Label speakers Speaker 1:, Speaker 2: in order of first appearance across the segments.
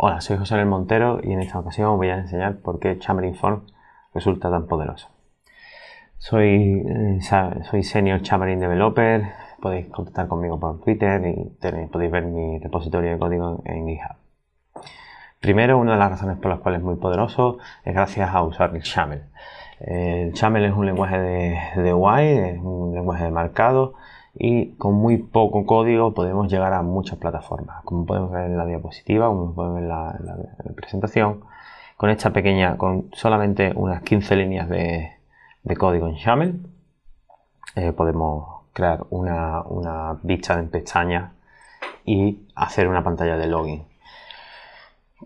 Speaker 1: Hola, soy José Manuel Montero y en esta ocasión os voy a enseñar por qué Chamber Inform resulta tan poderoso. Soy, eh, soy Senior Xamarin Developer, podéis contactar conmigo por Twitter y podéis ver mi repositorio de código en, GitHub. Primero, una de las razones por las cuales es muy poderoso es gracias a usar el XAML El es un lenguaje de, de UI, es un lenguaje de marcado y con muy poco código podemos llegar a muchas plataformas, como podemos ver en la diapositiva, como podemos ver en la, presentación, con esta pequeña, con solamente unas 15 líneas de, código en XAML eh, podemos crear una, una vista en pestaña y hacer una pantalla de login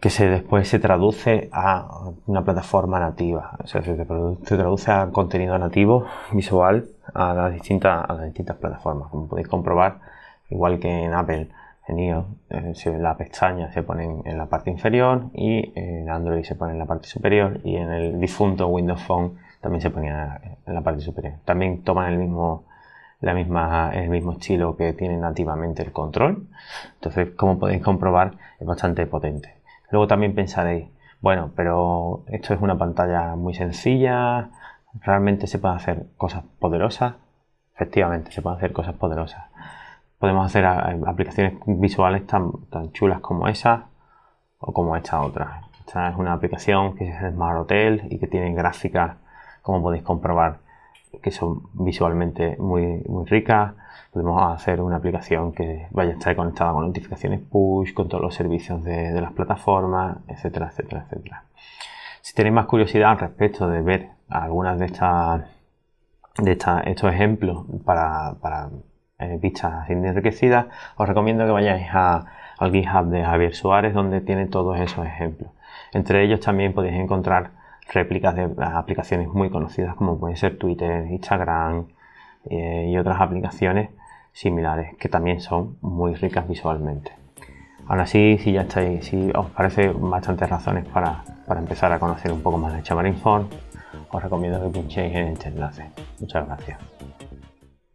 Speaker 1: que se, después se traduce a una plataforma nativa, se, traduce a contenido nativo visual a las distintas, a las distintas plataformas, como podéis comprobar, igual que en Apple, en iOS, eh, la pestaña se pone en, la parte inferior y en Android se pone en la parte superior y en el difunto Windows Phone también se ponía en la parte superior. También toman el mismo, la misma, el mismo estilo que tiene nativamente el control. Entonces, como podéis comprobar, es bastante potente. Luego también pensaréis, bueno, pero esto es una pantalla muy sencilla, realmente se pueden hacer cosas poderosas. Efectivamente, se pueden hacer cosas poderosas. Podemos hacer ah, eh, aplicaciones visuales tan, tan chulas como esa o como esta otra. Esta es una aplicación que es Smart Hotel y que tiene gráficas, como podéis comprobar que son visualmente muy, muy ricas. Podemos hacer una aplicación que vaya a estar conectada con notificaciones push, con todos los servicios de, las plataformas, etcétera, etcétera, etcétera. Si tenéis más curiosidad al respecto de ver algunas de estas de estos ejemplos para, para eh, vistas enriquecidas, os recomiendo que vayáis a, al GitHub de Javier Suárez, donde tiene todos esos ejemplos. Entre ellos también podéis encontrar réplicas de aplicaciones muy conocidas como pueden ser Twitter, Instagram eh, y otras aplicaciones similares que también son muy ricas visualmente. Ahora sí, si ya estáis, si os parece bastantes razones para, empezar a conocer un poco más de ChamarInform, os recomiendo que pinchéis en este enlace. Muchas gracias.